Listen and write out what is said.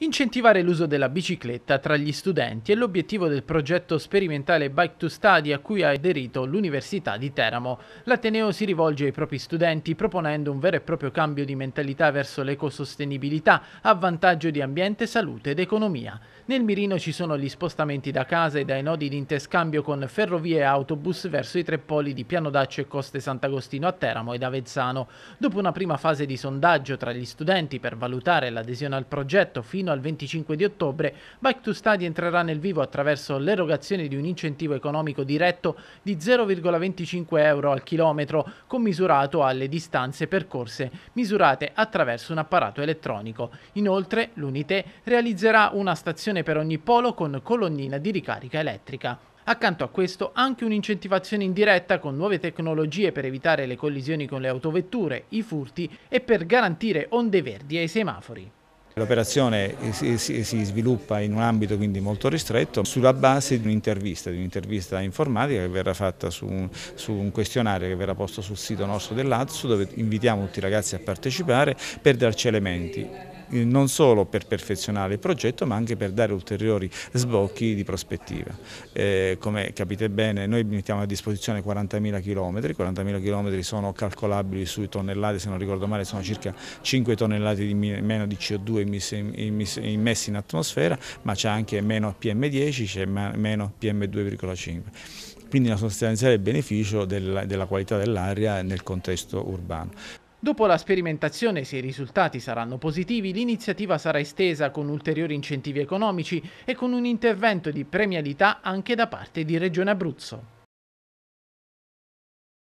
Incentivare l'uso della bicicletta tra gli studenti è l'obiettivo del progetto sperimentale Bike to Study a cui ha aderito l'Università di Teramo. L'Ateneo si rivolge ai propri studenti proponendo un vero e proprio cambio di mentalità verso l'ecosostenibilità a vantaggio di ambiente, salute ed economia. Nel mirino ci sono gli spostamenti da casa e dai nodi di interscambio con ferrovie e autobus verso i tre poli di Piano Daccio e Coste Sant'Agostino a Teramo ed Avezzano. Dopo una prima fase di sondaggio tra gli studenti per valutare l'adesione al progetto fino al 25 di ottobre, Bike to Study entrerà nel vivo attraverso l'erogazione di un incentivo economico diretto di 0,25 euro al chilometro, commisurato alle distanze percorse, misurate attraverso un apparato elettronico. Inoltre, l'Unité realizzerà una stazione stazione per ogni polo con colonnina di ricarica elettrica. Accanto a questo anche un'incentivazione indiretta con nuove tecnologie per evitare le collisioni con le autovetture, i furti e per garantire onde verdi ai semafori. L'operazione si, sviluppa in un ambito quindi molto ristretto sulla base di un'intervista, di un'intervista informatica che verrà fatta su un, su un, questionario che verrà posto sul sito nostro dell'Azzu dove invitiamo tutti i ragazzi a partecipare per darci elementi eh, non solo per perfezionare il progetto ma anche per dare ulteriori sbocchi di prospettiva. Eh, come capite bene noi mettiamo a disposizione 40.000 km, 40.000 km sono calcolabili sui tonnellate, se non ricordo male sono circa 5 tonnellate di meno di CO2 immessi in atmosfera ma c'è anche meno PM10, c'è meno PM2,5 quindi una sostanziale beneficio della, della qualità dell'aria nel contesto urbano. Dopo la sperimentazione, se i risultati saranno positivi, l'iniziativa sarà estesa con ulteriori incentivi economici e con un intervento di premialità anche da parte di Regione Abruzzo.